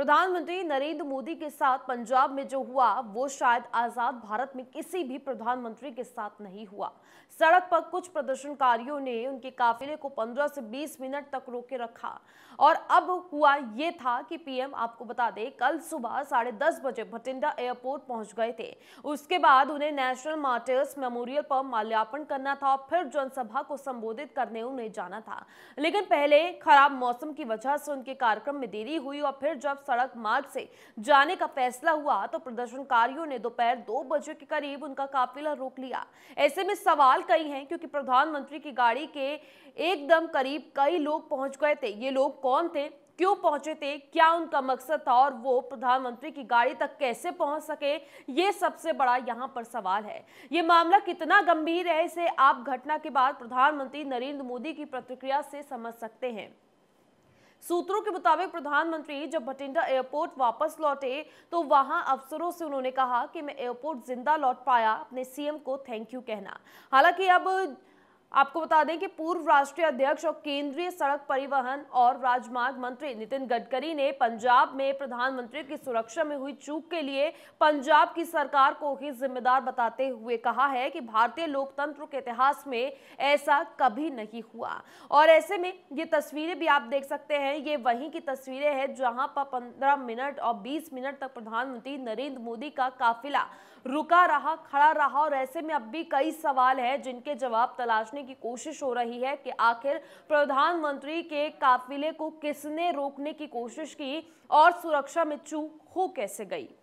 प्रधानमंत्री नरेंद्र मोदी के साथ पंजाब में जो हुआ वो शायद आजाद भारत में किसी भी प्रधानमंत्री के साथ नहीं हुआ सड़क पर कुछ प्रदर्शनकारियों ने उनके काफिले को 15 से 20 मिनट तक रोके रखा और अब हुआ ये था कि पीएम आपको बता दें कल सुबह साढ़े दस बजे भटिंडा एयरपोर्ट पहुंच गए थे उसके बाद उन्हें नेशनल मार्टर्स मेमोरियल पर माल्यार्पण करना था और फिर जनसभा को संबोधित करने उन्हें जाना था लेकिन पहले खराब मौसम की वजह से उनके कार्यक्रम में देरी हुई और फिर जब सड़क मार्ग से जाने का फैसला हुआ तो प्रदर्शनकारियों ने दोपहर दो बजे के करीब उनका काफिला रोक लिया ऐसे में सवाल कई हैं क्योंकि प्रधानमंत्री की गाड़ी के एकदम करीब कई लोग पहुंच गए थे ये लोग कौन थे क्यों पहुंचे थे क्या उनका मकसद था और वो प्रधानमंत्री की गाड़ी तक कैसे पहुंच सके ये सबसे बड़ा यहां पर सवाल है ये मामला कितना गंभीर है इसे आप घटना के बाद प्रधानमंत्री नरेंद्र मोदी की प्रतिक्रिया से समझ सकते हैं सूत्रों के मुताबिक प्रधानमंत्री जब बठिंडा एयरपोर्ट वापस लौटे तो वहां अफसरों से उन्होंने कहा कि मैं एयरपोर्ट जिंदा लौट पाया अपने सीएम को थैंक यू कहना हालांकि अब आपको बता दें कि पूर्व राष्ट्रीय अध्यक्ष और केंद्रीय सड़क परिवहन और राजमार्ग मंत्री नितिन गडकरी ने पंजाब में प्रधानमंत्री की सुरक्षा में हुई चूक के लिए पंजाब की सरकार को ही जिम्मेदार बताते हुए कहा है कि भारतीय लोकतंत्र के इतिहास में ऐसा कभी नहीं हुआ और ऐसे में ये तस्वीरें भी आप देख सकते हैं ये वही की तस्वीरें हैं जहां पर पंद्रह मिनट और बीस मिनट तक प्रधानमंत्री नरेंद्र मोदी का काफिला रुका रहा खड़ा रहा और ऐसे में अब भी कई सवाल है जिनके जवाब तलाशने करने की कोशिश हो रही है कि आखिर प्रधानमंत्री के काफिले को किसने रोकने की कोशिश की और सुरक्षा में चूक हो कैसे गई